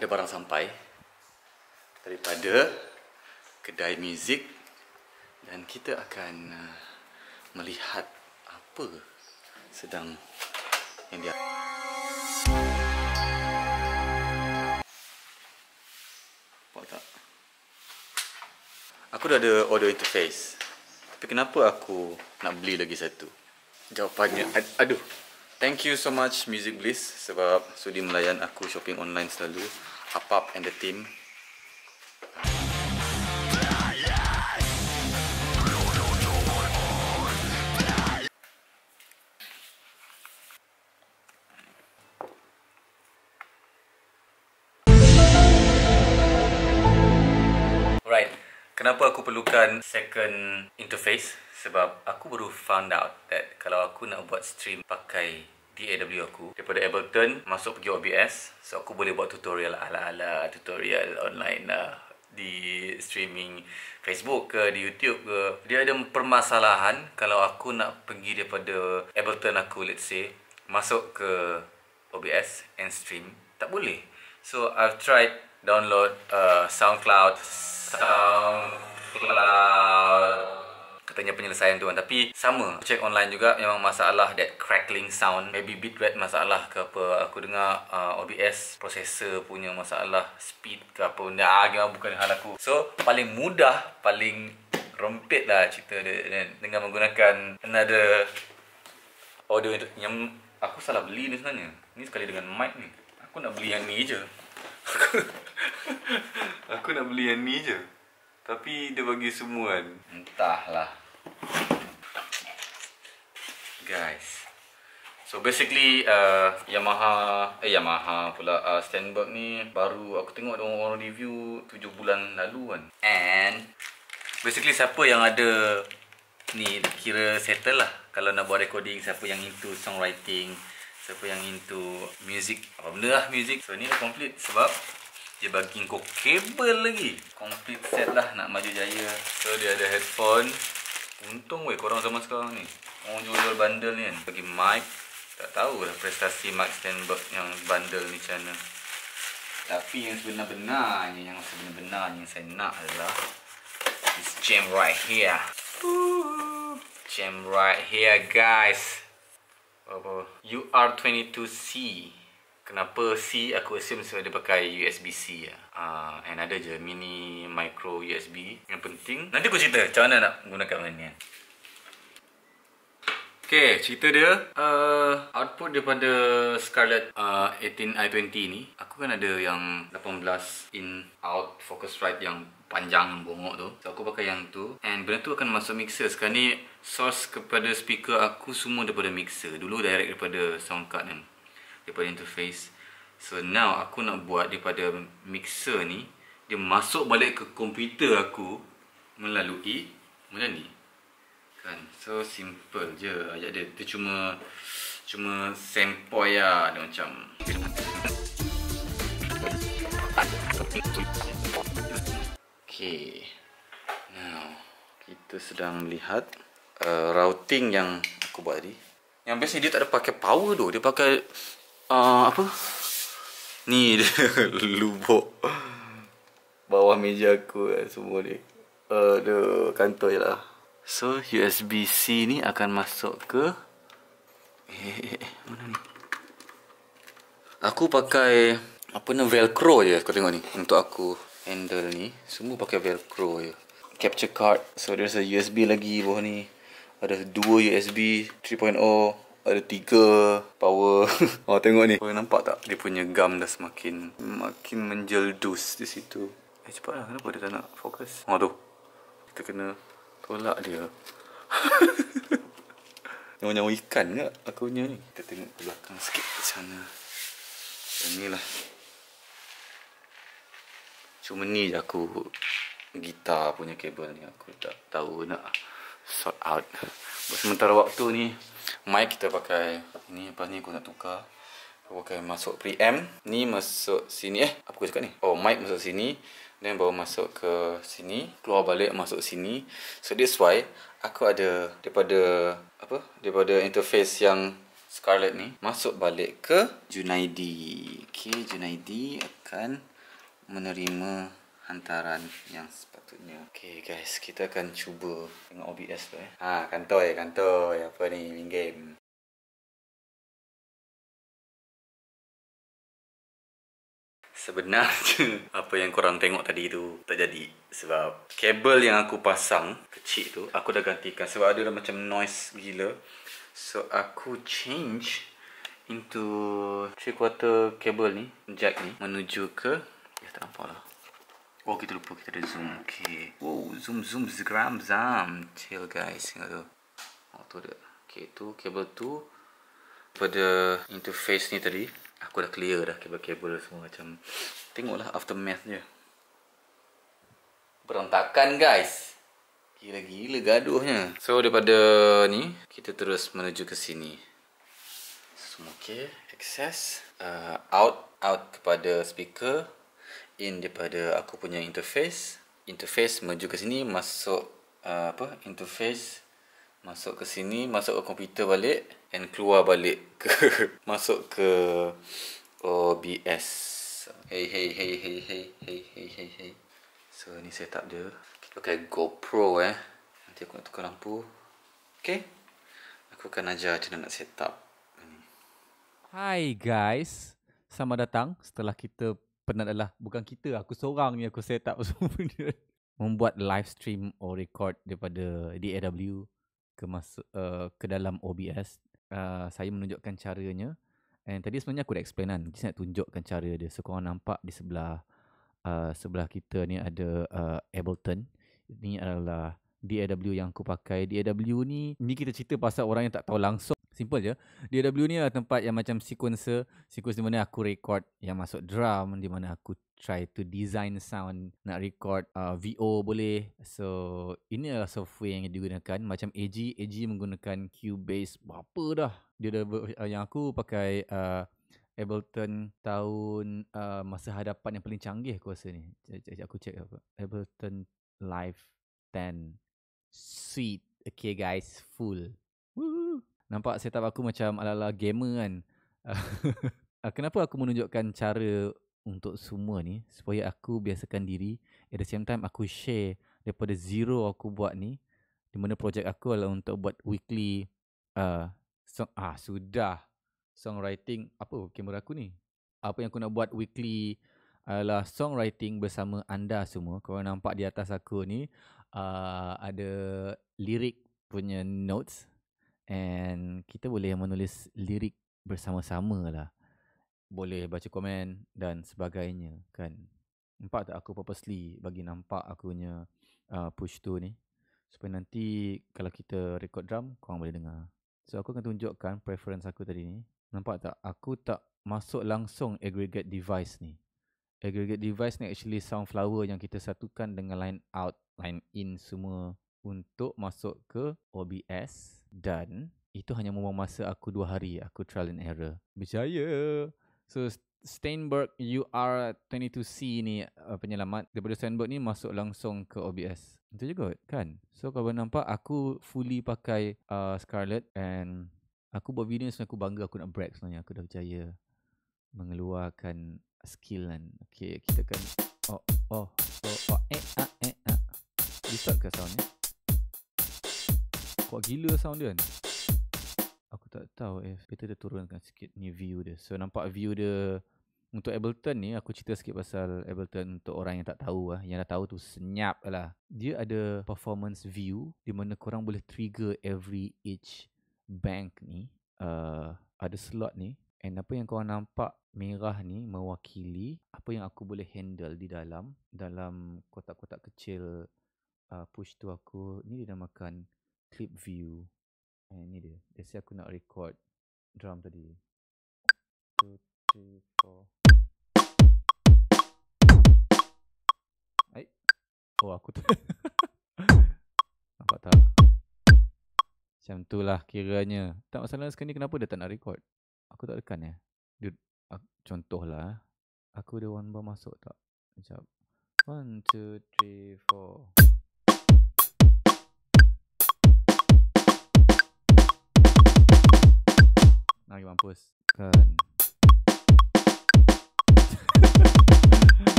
ada barang sampai daripada kedai muzik dan kita akan uh, melihat apa sedang yang dia tak? Aku dah ada audio interface. Tapi kenapa aku nak beli lagi satu? Jawapannya aduh Thank you so much Music Bliss sebab sudi melayan aku shopping online selalu. Up up and the team. Alright, Kenapa aku perlukan second interface? Sebab aku baru found out that kalau aku nak buat stream pakai TAW aku daripada Ableton masuk pergi OBS so aku boleh buat tutorial ala-ala tutorial online lah di streaming Facebook ke di YouTube ke dia ada permasalahan kalau aku nak pergi daripada Ableton aku let's say masuk ke OBS and stream tak boleh so I've tried download uh, SoundCloud SoundCloud katanya penyelesaian tuan tapi sama check online juga memang masalah that crackling sound maybe bitrate masalah ke apa aku dengar uh, OBS processor punya masalah speed ke apa nah, gimana bukan hal aku so paling mudah paling rempit lah cerita dia dengan menggunakan another audio yang aku salah beli ni sebenarnya ni sekali dengan mic ni aku nak beli yang ni je aku nak beli yang ni je tapi dia bagi semua kan Entahlah guys. So basically uh, Yamaha eh Yamaha pula uh, Stenberg ni baru aku tengok ada orang review 7 bulan lalu kan. And basically siapa yang ada ni kira settle lah kalau nak buat recording siapa yang into songwriting siapa yang into music apa benda lah music so ni dah complete sebab dia bagi kau kabel lagi complete set lah nak maju jaya so dia ada headphone untung weh korang zaman sekarang ni orang jual bundle ni kan bagi mic tak tahulah prestasi mic Stenberg yang bundle ni macam mana tapi yang sebenar-benarnya yang sebenar-benarnya saya nak adalah this jam right here jam right here guys Apa? UR22C Kenapa C? Aku assume sebab dia pakai USB-C ya. Uh, and ada je mini micro USB Yang penting Nanti aku cerita macam mana nak gunakan benda ni kan. Okay, cerita dia uh, Output daripada Scarlett uh, 18i20 ni Aku kan ada yang 18 in out focus right yang panjang bongok tu So aku pakai yang tu And benda tu akan masuk mixer Sekarang ni source kepada speaker aku semua daripada mixer Dulu direct daripada sound card kan Daripada interface So now aku nak buat daripada mixer ni Dia masuk balik ke komputer aku Melalui Macam ni kan so simple je ayat dia tu cuma cuma sempoi ya lah. macam okay now kita sedang melihat uh, routing yang aku buat tadi yang biasa dia tak ada pakai power tu dia pakai uh, apa ni dia lubuk bawah meja aku kan, semua ni uh, dia kantoi lah So USB-C ni akan masuk ke eh, eh, eh, mana ni? Aku pakai apa nama velcro je kau tengok ni untuk aku handle ni semua pakai velcro je. Capture card. So ada a USB lagi bawah ni. Ada dua USB 3.0, ada tiga power. oh tengok ni. Kau nampak tak dia punya gam dah semakin makin menjeldus di situ. Eh cepatlah kenapa dia tak nak fokus? Oh tu. Kita kena Tolak dia Nyawa-nyawa ikan ke aku punya ni Kita tengok belakang sikit ke sana Dan ni lah Cuma ni je aku Gitar punya kabel ni Aku tak tahu nak sort out Sementara waktu ni Mic kita pakai Ni apa ni aku nak tukar Aku pakai masuk preamp Ni masuk sini eh Apa aku cakap ni Oh mic masuk sini Then baru masuk ke sini. Keluar balik masuk sini. So that's why aku ada daripada apa? Daripada interface yang Scarlet ni. Masuk balik ke Junaidi. Okay Junaidi akan menerima hantaran yang sepatutnya. Okay guys kita akan cuba tengok OBS tu eh. Haa kantoi kantoi apa ni main game. Sebenarnya apa yang korang tengok tadi tu tak jadi sebab kabel yang aku pasang kecil tu aku dah gantikan sebab ada lah macam noise gila. So aku change into 3 quarter kabel ni, jack ni menuju ke ya tak nampak lah. Oh kita lupa kita ada zoom. Okay. Wow zoom zoom zgram zam. Chill guys. Tengok tu. Oh tu dia. Okay tu kabel tu pada interface ni tadi Aku dah clear dah kabel-kabel semua macam Tengoklah aftermath je Berantakan guys Gila-gila gaduhnya So daripada ni Kita terus menuju ke sini Semua okay Access uh, Out Out kepada speaker In daripada aku punya interface Interface menuju ke sini Masuk uh, Apa? Interface masuk ke sini masuk ke komputer balik and keluar balik ke masuk ke OBS hey hey hey hey hey hey hey hey hey so ni setup dia kita pakai GoPro eh nanti aku nak tukar lampu okey aku akan ajar macam nak setup hi guys sama datang setelah kita penat adalah bukan kita aku seorang ni aku setup semua benda membuat live stream or record daripada DAW ke masuk uh, eh, ke dalam OBS uh, eh, saya menunjukkan caranya and tadi sebenarnya aku dah explain kan just nak tunjukkan cara dia so korang nampak di sebelah uh, sebelah kita ni ada uh, Ableton ini adalah DAW yang aku pakai DAW ni ni kita cerita pasal orang yang tak tahu langsung simple je DAW ni adalah tempat yang macam sequencer sequencer di mana aku record yang masuk drum di mana aku try to design sound nak record uh, VO boleh so ini adalah software yang digunakan macam AG AG menggunakan Cubase apa dah dia dah ber- uh, yang aku pakai uh, Ableton tahun uh, masa hadapan yang paling canggih aku rasa ni. aku check apa. Ableton Live 10 Sweet. Okay guys, full. Woo. Nampak setup aku macam ala-ala gamer kan. Uh, kenapa aku menunjukkan cara untuk semua ni supaya aku biasakan diri at the same time aku share daripada zero aku buat ni di mana projek aku adalah untuk buat weekly uh, song ah sudah songwriting apa kamera aku ni apa yang aku nak buat weekly adalah songwriting bersama anda semua kau nampak di atas aku ni uh, ada lirik punya notes and kita boleh menulis lirik bersama-sama lah boleh baca komen dan sebagainya kan nampak tak aku purposely bagi nampak akunya uh, push tu ni supaya nanti kalau kita record drum korang boleh dengar so aku akan tunjukkan preference aku tadi ni nampak tak aku tak masuk langsung aggregate device ni aggregate device ni actually sound flower yang kita satukan dengan line out line in semua untuk masuk ke OBS dan itu hanya membuang masa aku 2 hari aku trial and error. Berjaya. So Steinberg UR22C ni uh, penyelamat daripada Steinberg ni masuk langsung ke OBS. Itu juga kan? So kau boleh nampak aku fully pakai uh, Scarlet and aku buat video sebenarnya aku bangga aku nak break sebenarnya. Aku dah berjaya mengeluarkan skill kan. Okay, kita kan. Oh, oh, oh, oh, eh, ah, eh, ah. Restart ke sound ni? Kuat gila sound dia kan? tak tahu if eh, Peter dia turunkan sikit ni view dia. So nampak view dia untuk Ableton ni aku cerita sikit pasal Ableton untuk orang yang tak tahu ah yang dah tahu tu senyap lah. Dia ada performance view di mana korang boleh trigger every each bank ni uh, ada slot ni and apa yang korang nampak merah ni mewakili apa yang aku boleh handle di dalam dalam kotak-kotak kecil uh, push tu aku ni dinamakan clip view Eh, ni dia. Dia aku nak record drum tadi. two three four. 4. Oh aku tu Nampak tak Macam tu lah kiranya Tak masalah sekarang ni kenapa dia tak nak record Aku tak rekan ya eh. dia, Contoh lah eh. Aku ada one bar masuk tak Sekejap One, two, three, four Nak mampus Kan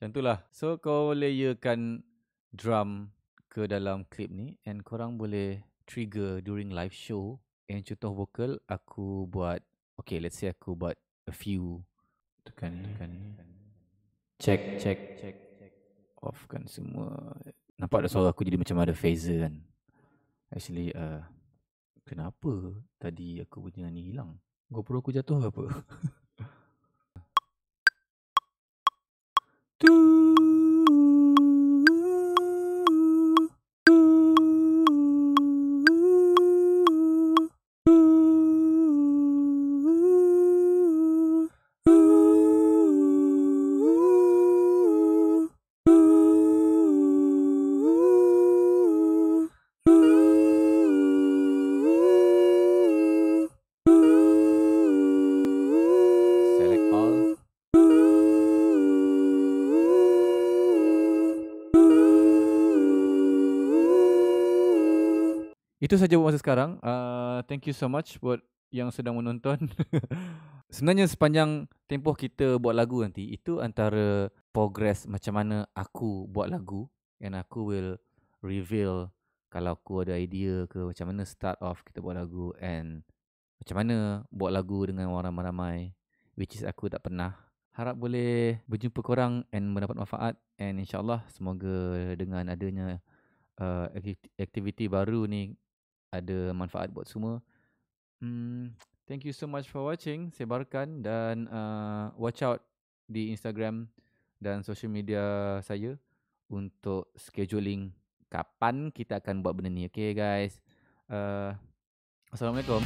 Macam tu lah So kau layerkan Drum Ke dalam klip ni And korang boleh Trigger during live show And contoh vokal Aku buat Okay let's say aku buat A few Tekan Tekan Check Check Check Off kan semua Nampak dah suara aku jadi macam ada phaser kan Actually uh, kenapa tadi aku punya ni hilang? GoPro aku jatuh apa? Itu saja buat masa sekarang. Uh, thank you so much buat yang sedang menonton. Sebenarnya sepanjang tempoh kita buat lagu nanti, itu antara progress macam mana aku buat lagu and aku will reveal kalau aku ada idea ke macam mana start off kita buat lagu and macam mana buat lagu dengan orang ramai-ramai which is aku tak pernah. Harap boleh berjumpa korang and mendapat manfaat and insyaAllah semoga dengan adanya uh, aktiviti baru ni ada manfaat buat semua. Hmm, thank you so much for watching. Sebarkan dan uh, watch out di Instagram dan social media saya untuk scheduling kapan kita akan buat benda ni. Okay guys. Uh, Assalamualaikum.